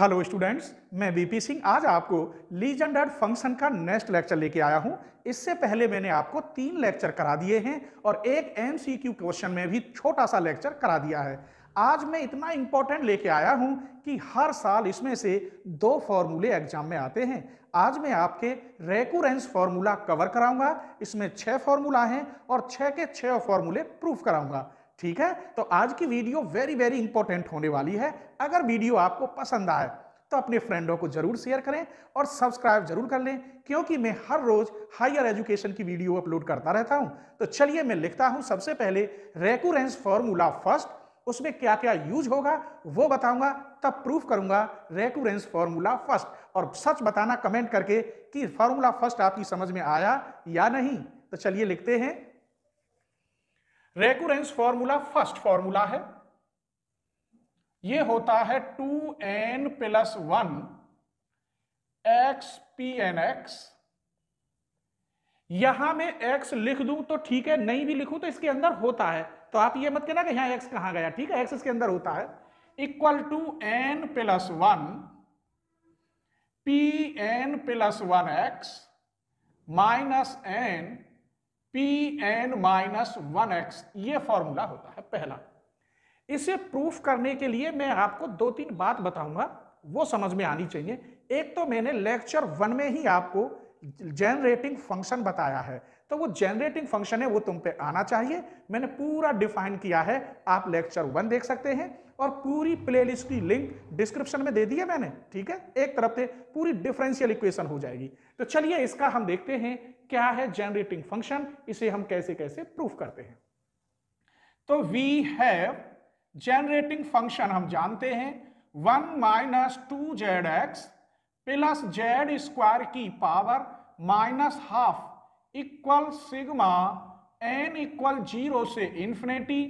hello students मैं BP Singh आज आपको लीजेंडर्ड फंक्शन का नेक्स्ट लेक्चर लेके आया हूं इससे पहले मैंने आपको तीन लेक्चर करा दिए हैं और एक एमसीक्यू क्वेश्चन में भी छोटा सा लेक्चर करा दिया है आज मैं इतना इंपॉर्टेंट लेके आया हूं कि हर साल इसमें से दो फॉर्मूले एग्जाम में आते हैं आज मैं आपके रेकुरेंस फॉर्मूला कवर कराऊंगा इसमें छः फॉर्मूला हैं और छः के छः फॉर्मूले प्रूफ कराऊंगा ठीक है तो आज की वीडियो वेरी वेरी इंपॉर्टेंट होने वाली है अगर वीडियो आपको पसंद आए तो अपने फ्रेंडों को जरूर शेयर करें और सब्सक्राइब जरूर कर लें क्योंकि मैं हर रोज हायर एजुकेशन की वीडियो अपलोड करता रहता हूं तो चलिए मैं लिखता हूं सबसे पहले रेकुरेंस फॉर्मूला फर्स्ट उसमें क्या क्या यूज होगा वो बताऊंगा तब प्रूफ करूंगा रेकुरेंस फॉर्मूला फर्स्ट और सच बताना कमेंट करके कि फॉर्मूला फर्स्ट आपकी समझ में आया या नहीं तो चलिए लिखते हैं रेकुरेंस फॉर्मूला फर्स्ट फॉर्मूला है ये होता है two N plus one X P N x यहां मैं एक्स लिख दूं तो ठीक है नहीं भी लिखूं तो इसके अंदर होता है तो आप ये मत कहना कि यहां एक्स कहां गया ठीक है एक्स इसके अंदर होता है equal to N plus one P N plus one x minus N P N minus one x ये फॉर्मूला होता है पहला इसे प्रूफ करने के लिए मैं आपको दो तीन बात बताऊंगा वो समझ में आनी चाहिए एक तो मैंने लेक्चर वन में ही आपको जेनरेटिंग फंक्शन बताया है तो वो जेनरेटिंग फंक्शन है वो तुम पे आना चाहिए मैंने पूरा डिफाइन किया है आप लेक्चर वन देख सकते हैं और पूरी प्लेलिस्ट की लिंक डिस्क्रिप्शन में दे दी है मैंने ठीक है एक तरफ से पूरी डिफरेंशियल इक्वेशन हो जाएगी तो चलिए इसका हम देखते हैं क्या है जेनरेटिंग फंक्शन इसे हम कैसे कैसे प्रूफ करते हैं तो वी हैव जेनरेटिंग फंक्शन हम जानते हैं one minus two Z x plus Z square की power minus half equal sigma N equal zero से इन्फिनेटी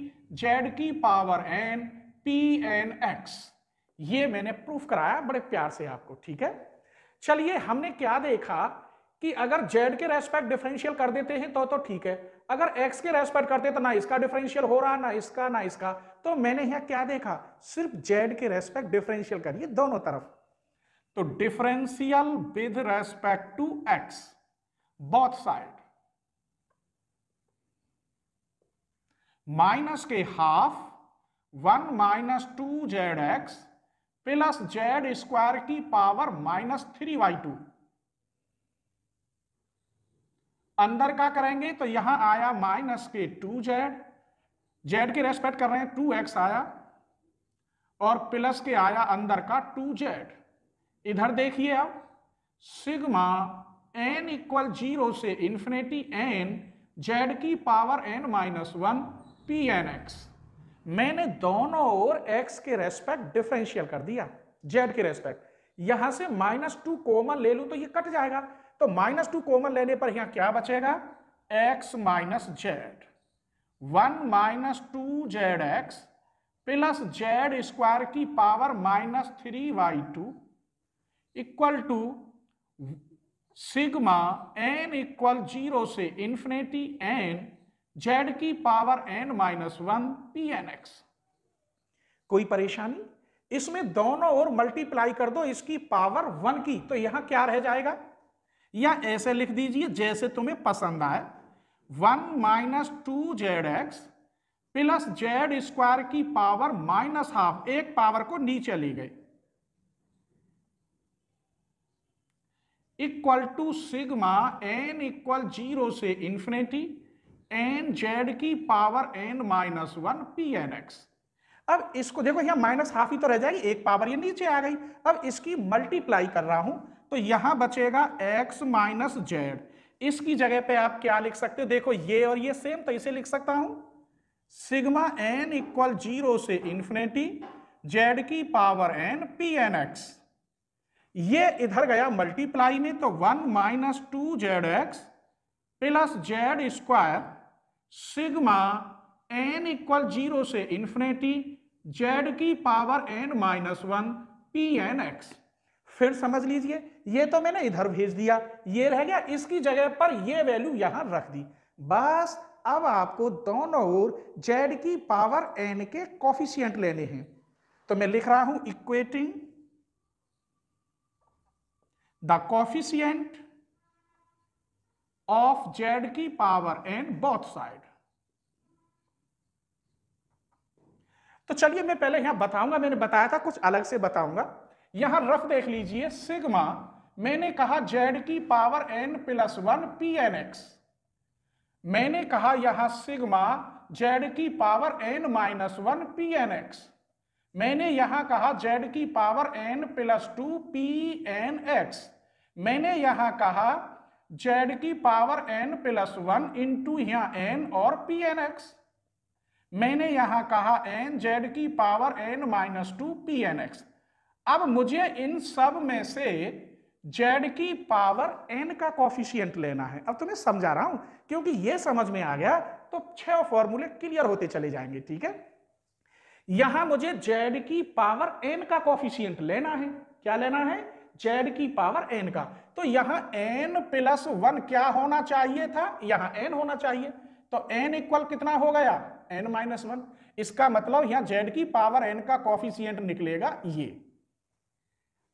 जेड की power N P N x ये मैंने प्रूफ कराया बड़े प्यार से आपको ठीक है चलिए हमने क्या देखा कि अगर जेड के रेस्पेक्ट डिफरेंशियल कर देते हैं तो तो ठीक है अगर एक्स के रेस्पेक्ट करते तो ना इसका डिफरेंशियल हो रहा ना इसका ना इसका तो मैंने यहां क्या देखा सिर्फ जेड के रेस्पेक्ट डिफरेंशियल करिए दोनों तरफ तो differential with respect to x both side minus के half one minus two Z x plus Z square की power minus three by two अंदर का करेंगे तो यहां आया माइनस के टू जेड जेड के रेस्पेक्ट कर रहे हैं टू एक्स आया और प्लस के आया अंदर का टू जेड इधर देखिए अब सिग्मा एन इक्वल जीरो से इन्फिनेटी एन जेड की power N minus one P N x मैंने दोनों ओर x के रेस्पेक्ट डिफरेंशियल कर दिया z के रेस्पेक्ट यहां से माइनस टू कॉमन ले लू तो ये कट जाएगा तो माइनस टू कॉमन लेने पर यहां क्या बचेगा x minus Z one minus two Z x plus Z square की power minus three by two equal to sigma N equal zero से इंफिनेटी एन जेड की power N minus one P N x कोई परेशानी इसमें दोनों ओर multiply कर दो इसकी पावर वन की तो यहां क्या रह जाएगा या ऐसे लिख दीजिए जैसे तुम्हें पसंद आए one minus two Z x plus Z square की पावर माइनस हाफ एक पावर को नीचे ली गई equal to sigma N equal zero से इन्फिनेटी एन जेड की power N minus one P N x अब इसको देखो यहां माइनस हाफ ही तो रह जाएगी एक पावर ये नीचे आ गई अब इसकी मल्टीप्लाई कर रहा हूं तो यहां बचेगा एक्स माइनस जेड इसकी जगह पे आप क्या लिख सकते हो देखो ये और ये सेम तो इसे लिख सकता हूं सिग्मा एन इक्वल जीरो से इन्फिनेटी जेड की power N P N x ये इधर गया मल्टीप्लाई में तो one minus two Z x plus Z square sigma N equal zero से इन्फिनेटी जेड की power N minus one P N x फिर समझ लीजिए ये तो मैंने इधर भेज दिया ये रह गया इसकी जगह पर ये वैल्यू यहां रख दी बस अब आपको दोनों ओर जेड की पावर एन के कॉफिशियंट लेने हैं तो मैं लिख रहा हूं equating the coefficient of z की पावर एन बोथ साइड तो चलिए मैं पहले यहां बताऊंगा मैंने बताया था कुछ अलग से बताऊंगा यहां रफ देख लीजिए सिग्मा मैंने कहा जेड की power n plus one P N x मैंने कहा यहां सिग्मा जेड की power N minus one P N x मैंने यहां कहा जेड की power n plus two p N x मैंने यहां कहा जेड की power n plus one into यहां एन और पी एन एक्स मैंने यहां कहा एन जेड की power N minus two p N x अब मुझे इन सब में से जेड की पावर एन का कॉफिशियंट लेना है अब तुम्हें तो समझा रहा हूं क्योंकि यह समझ में आ गया तो छह फॉर्मूले क्लियर होते चले जाएंगे ठीक है यहां मुझे जेड की पावर एन का कॉफिशियंट लेना है क्या लेना है जेड की पावर एन का तो यहाँ एन प्लस वन क्या होना चाहिए था यहाँ एन होना चाहिए तो एन इक्वल कितना हो गया एन माइनस वन इसका मतलब यहां जेड की पावर एन का कॉफिशियंट निकलेगा ये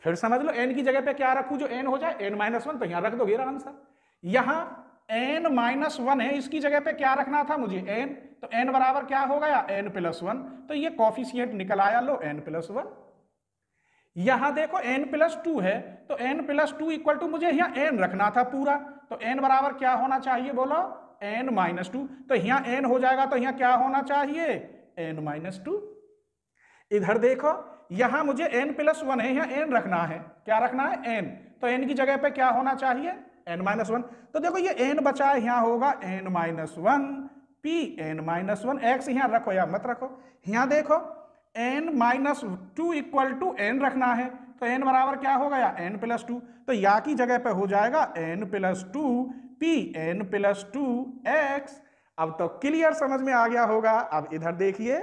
फिर समझ लो एन की जगह पे क्या रखू जो एन हो जाए एन माइनस वन तो यहाँ रख दो गेरा आंसर यहाँ एन माइनस वन है इसकी जगह पे क्या रखना था मुझे एन तो एन बराबर क्या हो गया एन प्लस वन तो ये कॉफिशियंट निकल आया लो एन प्लस वन यहां देखो एन प्लस टू है तो n plus two equal to मुझे यहां एन रखना था पूरा तो एन बराबर क्या होना चाहिए बोलो एन माइनस टू तो यहाँ एन हो जाएगा तो यहां क्या होना चाहिए एन माइनस टू इधर देखो यहां मुझे एन प्लस वन है यहाँ एन रखना है क्या रखना है एन तो एन की जगह पे क्या होना चाहिए एन माइनस वन तो देखो ये एन बचा है होगा n minus one P N minus one x यहां रखो या मत रखो यहां देखो n minus two equal to n रखना है तो एन बराबर क्या हो गया एन प्लस टू तो या की जगह पे हो जाएगा n plus two p N plus two x अब तो क्लियर समझ में आ गया होगा अब इधर देखिए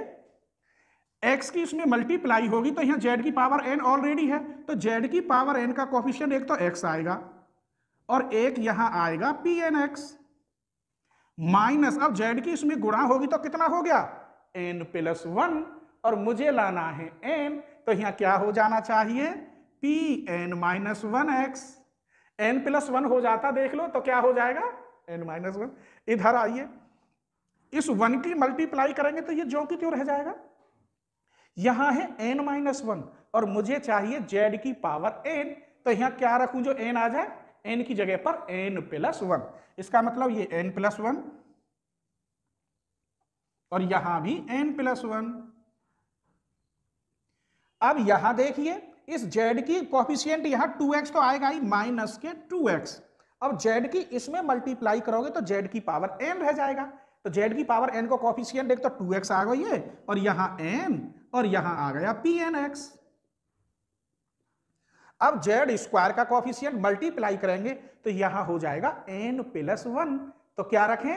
एक्स की इसमें मल्टीप्लाई होगी तो यहां जेड की पावर एन ऑलरेडी है तो जेड की पावर एन का कॉफिशियंट एक तो एक्स आएगा और एक यहां आएगा पी एन एक्स माइनस अब जेड की इसमें गुणा होगी तो कितना हो गया एन प्लस वन और मुझे लाना है एन तो यहां क्या हो जाना चाहिए p N minus one x n plus one हो जाता देख लो तो क्या हो जाएगा एन माइनस वन इधर आइए इस वन की मल्टीप्लाई करेंगे तो ये जो की क्यों रह जाएगा यहां है एन माइनस वन और मुझे चाहिए जेड की पावर एन तो यहां क्या रखूं जो एन आ जाए एन की जगह पर एन प्लस वन इसका मतलब ये एन प्लस वन और यहां भी एन प्लस वन अब यहां देखिए इस जेड की कॉफिशियंट यहां 2x तो आएगा ही माइनस के 2x अब जेड की इसमें मल्टीप्लाई करोगे तो जेड की पावर एन रह जाएगा तो जेड की पावर एन को कॉफिशियंट देख तो 2x आ गई है और यहां एन और यहां आ गया पी एन एक्स अब जेड स्क्वायर का कॉफिशियंट मल्टीप्लाई करेंगे तो यहां हो जाएगा एन प्लस वन तो क्या रखें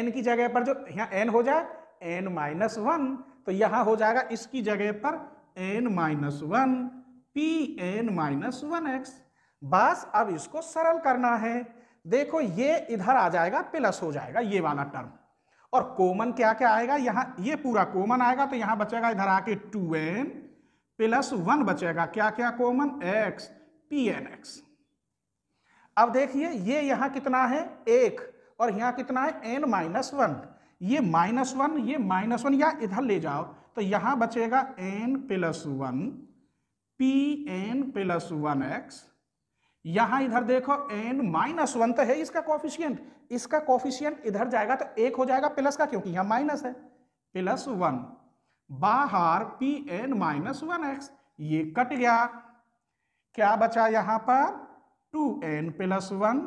एन की जगह पर जो यहां एन हो जाए एन माइनस वन तो यहां हो जाएगा इसकी जगह पर n minus one P N minus one x बस अब इसको सरल करना है देखो ये इधर आ जाएगा प्लस हो जाएगा ये वाला टर्म और कॉमन क्या क्या आएगा यहाँ ये पूरा कॉमन आएगा तो यहाँ बचेगा इधर आके टू एन प्लस वन बचेगा क्या क्या common x P N x अब देखिए ये यहाँ कितना है एक और यहाँ कितना है एन माइनस वन ये माइनस वन ये माइनस वन या इधर ले जाओ तो यहाँ बचेगा n plus one P N plus one x यहां इधर देखो एन माइनस वन तो है इसका कॉफिशियंट इसका कॉफिशियंट इधर जाएगा तो एक हो जाएगा प्लस का क्योंकि यहां माइनस है प्लस वन बाहर P N minus one x ये कट गया क्या बचा यहां पर टू एन प्लस वन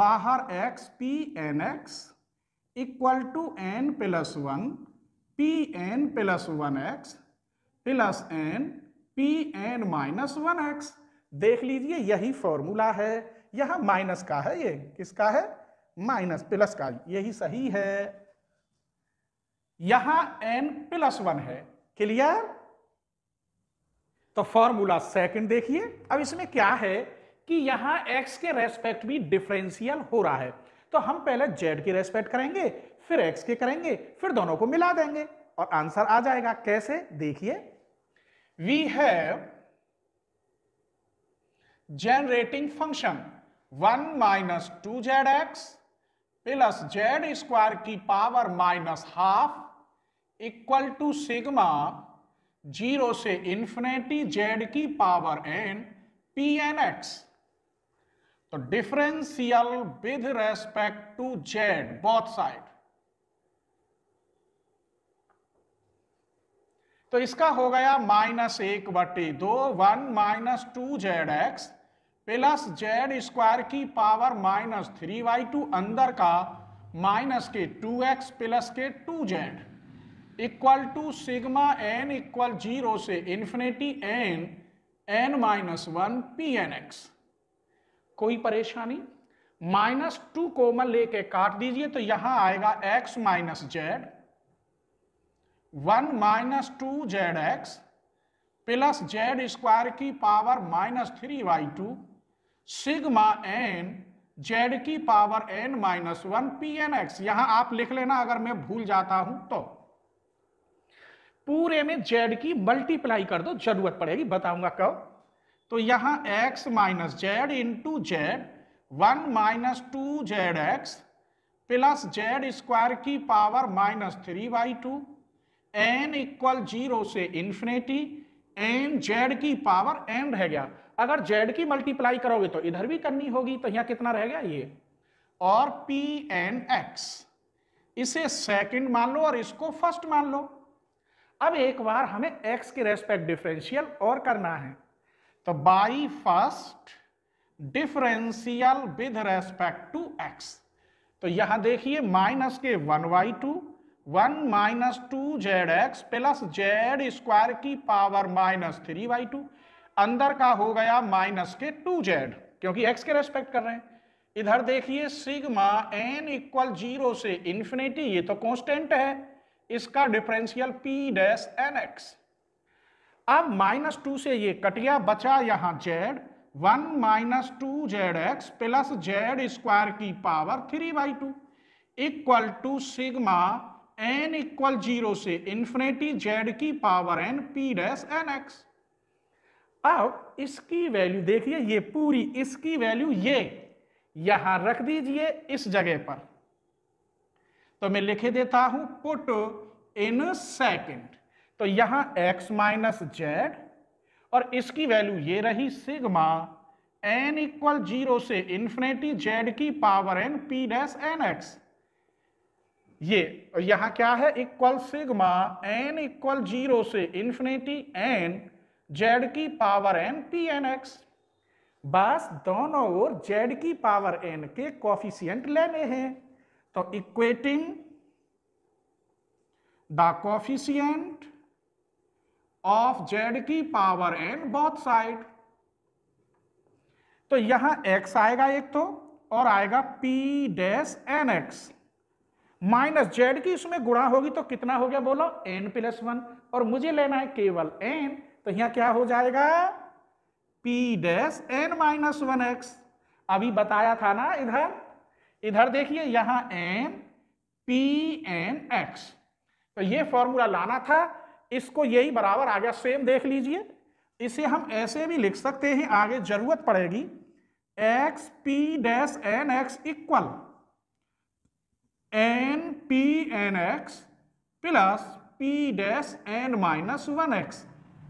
बाहर x P N x equal to N plus one P N plus one x plus n P N minus one x देख लीजिए यही फॉर्मूला है यह माइनस का है ये किसका है माइनस प्लस का यही सही है यहां एन प्लस वन है क्लियर तो फॉर्मूला सेकंड देखिए अब इसमें क्या है कि यहां एक्स के रेस्पेक्ट भी डिफरेंशियल हो रहा है तो हम पहले जेड की रेस्पेक्ट करेंगे फिर एक्स के करेंगे फिर दोनों को मिला देंगे और आंसर आ जाएगा कैसे देखिए we have function one minus two Z x plus Z square की power minus half equal to sigma zero से इन्फिनेटी जेड की power N P N x तो differential with respect to z both side तो इसका हो गया minus एक बटे दो one minus two Z x plus Z square की power minus three by two अंदर का माइनस के टू एक्स प्लस के two z equal to sigma N equal zero से infinity n n minus one P N x कोई परेशानी minus two कोमल लेके काट दीजिए तो यहां आएगा x minus Z one minus two Z x plus Z square की power minus three by two sigma n Z की power N minus one P N x यहां आप लिख लेना अगर मैं भूल जाता हूं तो पूरे में जेड की मल्टीप्लाई कर दो जरूरत पड़ेगी बताऊंगा कब तो यहां x minus z into z one minus two Z x plus Z square की power minus three by two n equal zero से इंफिनेटी एन जेड की पावर एन रह गया अगर जेड की मल्टीप्लाई करोगे तो इधर भी करनी होगी तो यहां कितना रह गया ये और पी एन एक्स इसे सेकंड मान लो और इसको फर्स्ट मान लो अब एक बार हमें एक्स के रेस्पेक्ट डिफरेंशियल और करना है तो by first differential with respect to x तो यहां देखिए माइनस के one by two one minus two Z x plus Z square की power minus three by two अंदर का हो गया माइनस के टू जेड क्योंकि एक्स के रेस्पेक्ट कर रहे हैं इधर देखिए सिग्मा एन इक्वल जीरो से इन्फिनिटी ये तो कांस्टेंट है इसका differential p dash n x अब माइनस टू से ये कट गया बचा यहां z one minus two Z x plus Z square की power three by two equal to sigma N equal zero से इन्फिनेटी जेड की power N p dash n x अब इसकी वैल्यू देखिए ये पूरी इसकी वैल्यू ये यहां रख दीजिए इस जगह पर तो मैं लिखे देता हूं पुट इन सेकंड तो यहां एक्स माइनस जेड और इसकी वैल्यू ये रही सिग्मा एन इक्वल जीरो से इन्फिनेटी जेड की power N p dash n x ये और क्या है equal sigma N equal zero से इन्फिनेटी एन जेड की power N P N x बस दोनों ओर जेड की पावर एन के कॉफिशियंट लेने हैं तो equating the coefficient of z की पावर एन बोथ साइड तो यहां एक्स आएगा एक तो और आएगा p dash n x minus z की इसमें गुणा होगी तो कितना हो गया बोलो एन प्लस वन और मुझे लेना है केवल एन तो यहाँ क्या हो जाएगा p dash n minus one x अभी बताया था ना इधर इधर देखिए यहाँ एन पी एन एक्स तो ये फॉर्मूला लाना था इसको यही बराबर आ गया सेम देख लीजिए इसे हम ऐसे भी लिख सकते हैं आगे जरूरत पड़ेगी x P dash n x equal n P N x plus p dash n minus one x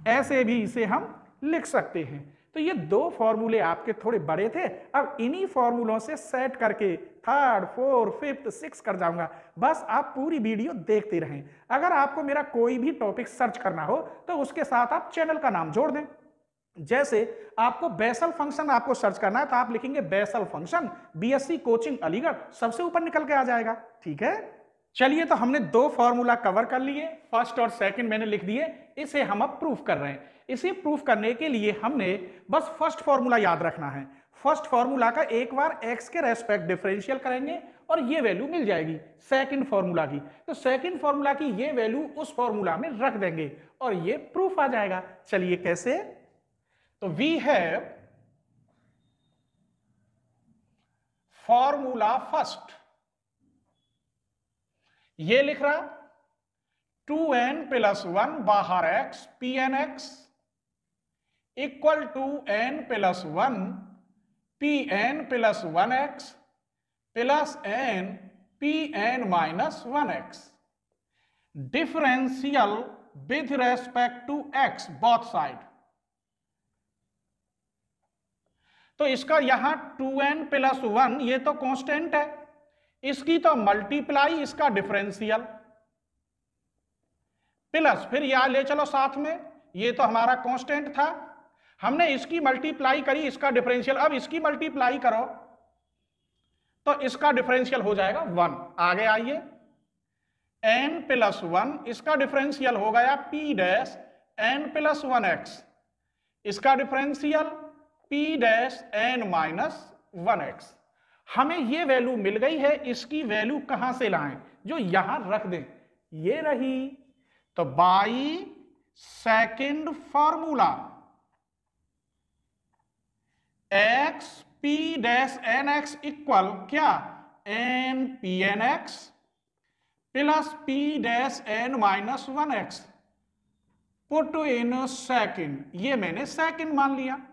ऐसे भी इसे हम लिख सकते हैं तो ये दो फॉर्मूले आपके थोड़े बड़े थे अब इन्हीं फॉर्मूलों से सेट करके थर्ड फोर्थ फिफ्थ सिक्स कर जाऊंगा बस आप पूरी वीडियो देखते रहें अगर आपको मेरा कोई भी टॉपिक सर्च करना हो तो उसके साथ आप चैनल का नाम जोड़ दें जैसे आपको बेसल फंक्शन आपको सर्च करना है तो आप लिखेंगे Bessel function BSc coaching Aligarh सबसे ऊपर निकल के आ जाएगा ठीक है चलिए तो हमने दो फॉर्मूला कवर कर लिए फर्स्ट और सेकंड मैंने लिख दिए इसे हम अब प्रूफ कर रहे हैं इसे प्रूफ करने के लिए हमने बस फर्स्ट फॉर्मूला याद रखना है फर्स्ट फॉर्मूला का एक बार एक्स के रेस्पेक्ट डिफरेंशियल करेंगे और ये वैल्यू मिल जाएगी सेकंड फॉर्मूला की तो सेकंड फॉर्मूला की ये वैल्यू उस फॉर्मूला में रख देंगे और ये प्रूफ आ जाएगा चलिए कैसे तो वी हैव फॉर्मूला फर्स्ट ये लिख रहा टू एन प्लस वन बाहर x P N x equal to N plus one P N plus one x plus n P N minus one x differential with respect to x both side तो इसका यहां two N plus one ये तो constant है इसकी तो multiply इसका differential plus फिर यह ले चलो साथ में ये तो हमारा कांस्टेंट था हमने इसकी मल्टीप्लाई करी इसका डिफरेंशियल अब इसकी मल्टीप्लाई करो तो इसका डिफरेंशियल हो जाएगा वन आगे आइए एन प्लस वन इसका डिफरेंशियल हो गया p dash n plus one x इसका differential p dash n minus one x हमें ये वैल्यू मिल गई है इसकी वैल्यू कहां से लाएं जो यहां रख दें ये रही तो by second formula x P dash n x equal क्या n P N x plus p dash n minus one x put in second ये मैंने सेकेंड मान लिया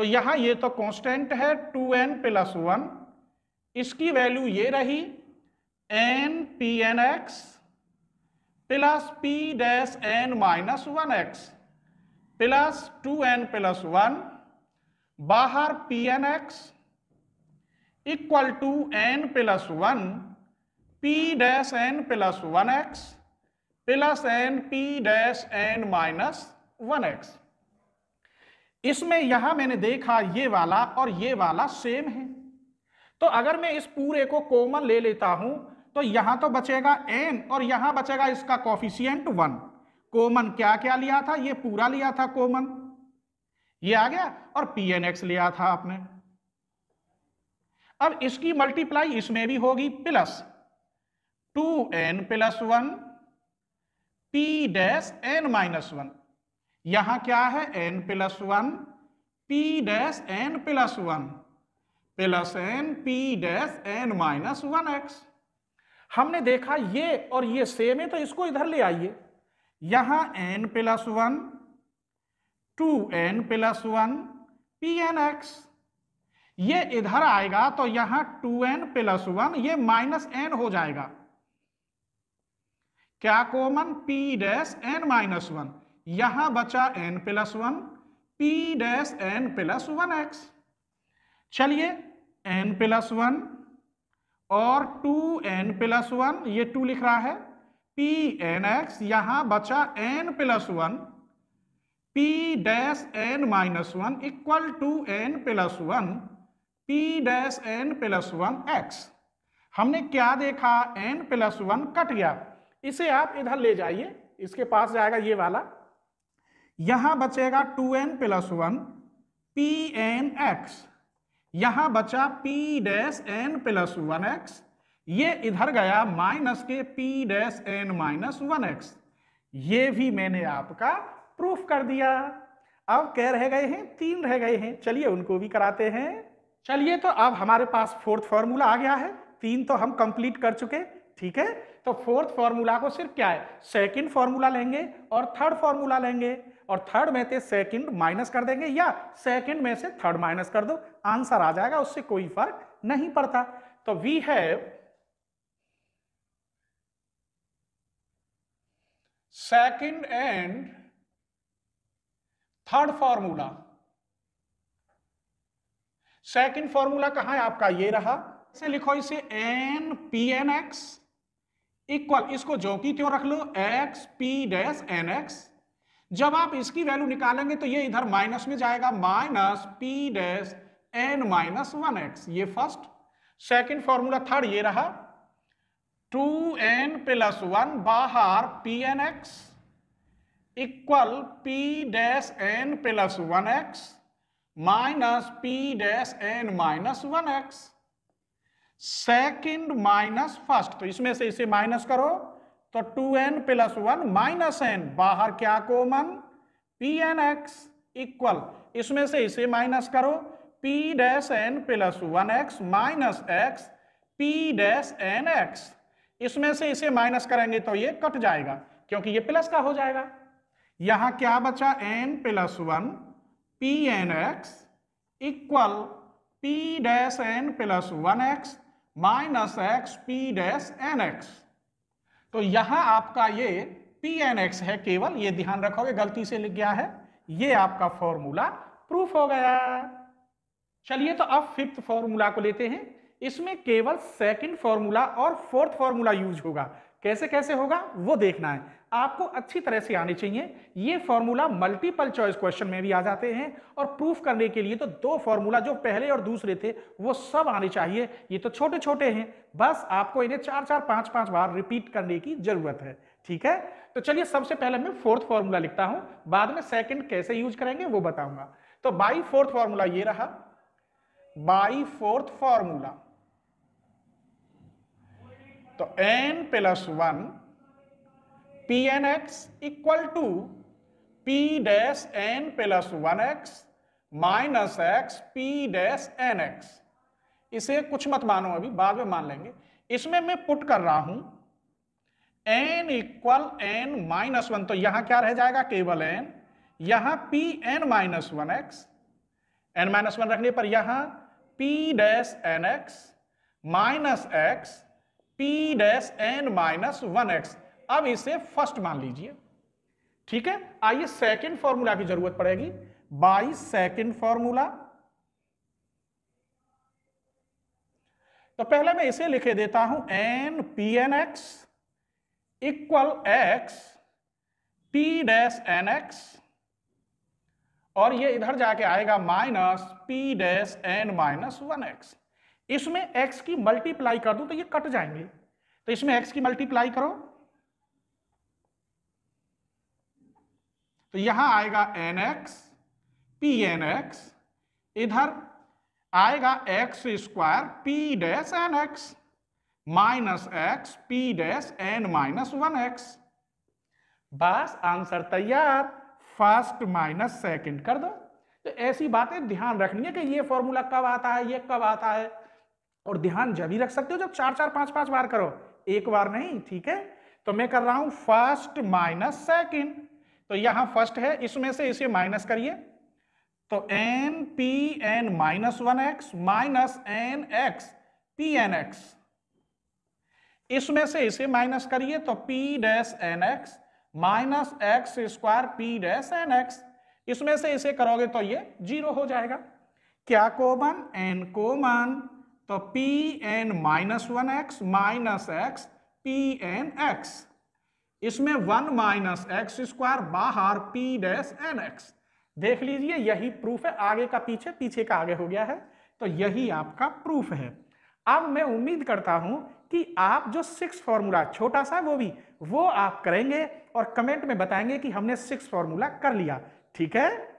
तो यहां ये तो कांस्टेंट है टू एन प्लस वन इसकी वैल्यू ये रही n P N x plus p dash n minus one x plus two N plus one बाहर P N x equal to N plus one p dash n plus one x plus n p dash n minus one x इसमें यहां मैंने देखा ये वाला और ये वाला सेम है तो अगर मैं इस पूरे को कॉमन ले लेता हूं तो यहां तो बचेगा एन और यहां बचेगा इसका कॉफिशियंट वन कॉमन क्या क्या लिया था ये पूरा लिया था कॉमन ये आ गया और पी एन एक्स लिया था आपने अब इसकी मल्टीप्लाई इसमें भी होगी plus two N plus one p dash n minus one यहां क्या है n plus one p dash n plus one plus n p dash n minus one x हमने देखा ये और ये सेम है तो इसको इधर ले आइए यहां n plus one two N plus one P N x ये इधर आएगा तो यहां टू एन प्लस वन ये माइनस एन हो जाएगा क्या common p dash n minus one यहां बचा n plus one p dash n plus one x चलिए एन प्लस वन और टू एन प्लस वन ये टू लिख रहा है पी एन एक्स यहां बचा n plus one p dash n minus one equal to N plus one p dash n plus one x हमने क्या देखा एन प्लस वन कट गया इसे आप इधर ले जाइए इसके पास जाएगा ये वाला यहां बचेगा two N plus one P N x यहां बचा p dash n plus one x ये इधर गया माइनस के p dash n minus one x ये भी मैंने आपका प्रूफ कर दिया अब कह रह गए हैं तीन रह गए हैं चलिए उनको भी कराते हैं चलिए तो अब हमारे पास फोर्थ फॉर्मूला आ गया है तीन तो हम कंप्लीट कर चुके ठीक है तो फोर्थ फॉर्मूला को सिर्फ क्या है सेकंड फॉर्मूला लेंगे और थर्ड फॉर्मूला लेंगे और थर्ड में से सेकंड माइनस कर देंगे या सेकंड में से थर्ड माइनस कर दो आंसर आ जाएगा उससे कोई फर्क नहीं पड़ता तो we have second and third formula second formula कहां है आपका ये रहा इसे लिखो इसे n P N x equal इसको जो की क्यों रख लो x P dash n x जब आप इसकी वैल्यू निकालेंगे तो ये इधर माइनस में जाएगा minus P dash n minus one x ये फर्स्ट सेकेंड फॉर्मूला थर्ड ये रहा टू एन प्लस वन बाहर P N x equal P dash n plus one x minus P dash n minus one x second minus first तो इसमें से इसे minus करो तो two N plus one minus n बाहर क्या common P N x equal इसमें से इसे माइनस करो P dash n plus one x minus x P dash n x इसमें से इसे माइनस करेंगे तो ये कट जाएगा क्योंकि ये प्लस का हो जाएगा यहां क्या बचा n plus one P N x equal P dash n plus one x minus x P dash n x तो यहां आपका ये पी एन एक्स है केवल ये ध्यान रखोगे गलती से लिख गया है ये आपका फॉर्मूला प्रूफ हो गया चलिए तो अब फिफ्थ फॉर्मूला को लेते हैं इसमें केवल सेकंड फॉर्मूला और फोर्थ फॉर्मूला यूज होगा कैसे कैसे होगा वो देखना है आपको अच्छी तरह से आनी चाहिए ये फॉर्मूला मल्टीपल चॉइस क्वेश्चन में भी आ जाते हैं और प्रूफ करने के लिए तो दो फॉर्मूला जो पहले और दूसरे थे वो सब आने चाहिए ये तो छोटे छोटे हैं बस आपको इन्हें चार चार पांच पांच बार रिपीट करने की जरूरत है ठीक है तो चलिए सबसे पहले मैं फोर्थ फॉर्मूला लिखता हूं बाद में सेकेंड कैसे यूज करेंगे वो बताऊंगा तो बाई फोर्थ फॉर्मूला ये रहा बाई फोर्थ फॉर्मूला तो n plus one P N x equal two P dash n plus one x minus x P dash n x इसे कुछ मत मानो अभी बाद में मान लेंगे इसमें मैं पुट कर रहा हूं n equal n minus one तो यहां क्या रह जाएगा केवल एन यहां P N minus one x n minus one रखने पर यहां P dash n x minus x P dash n minus one x अब इसे फर्स्ट मान लीजिए ठीक है आइए सेकंड फॉर्मूला की जरूरत पड़ेगी बाई सेकंड फॉर्मूला तो पहले मैं इसे लिखे देता हूं n P N x equal x P dash n x और ये इधर जाके आएगा minus P dash n minus one x इसमें x की मल्टीप्लाई कर दूं तो ये कट जाएंगे तो इसमें x की मल्टीप्लाई करो तो यहां आएगा n x P N x इधर आएगा x square P dash n x minus x P dash n minus one x बस आंसर तैयार फर्स्ट माइनस सेकंड कर दो तो ऐसी बातें ध्यान रखनी है कि ये फॉर्मूला कब आता है ये कब आता है और ध्यान जब ही रख सकते हो जब चार चार पांच पांच बार करो एक बार नहीं ठीक है तो मैं कर रहा हूं फर्स्ट माइनस सेकेंड तो यहां फर्स्ट है इसमें से इसे माइनस करिए तो n P N minus one x minus n x P N x इसमें से इसे माइनस करिए तो P dash n x minus x square P dash n x इसमें से इसे करोगे तो ये जीरो हो जाएगा क्या कोमन एन कोमन तो P N minus one x minus x P N x इसमें वन माइनस एक्स स्क्वायर बाहर पी डैश एन एक्स देख लीजिए यही प्रूफ है आगे का पीछे पीछे का आगे हो गया है तो यही आपका प्रूफ है अब मैं उम्मीद करता हूं कि आप जो सिक्स फॉर्मूला छोटा सा वो भी वो आप करेंगे और कमेंट में बताएंगे कि हमने सिक्स फॉर्मूला कर लिया ठीक है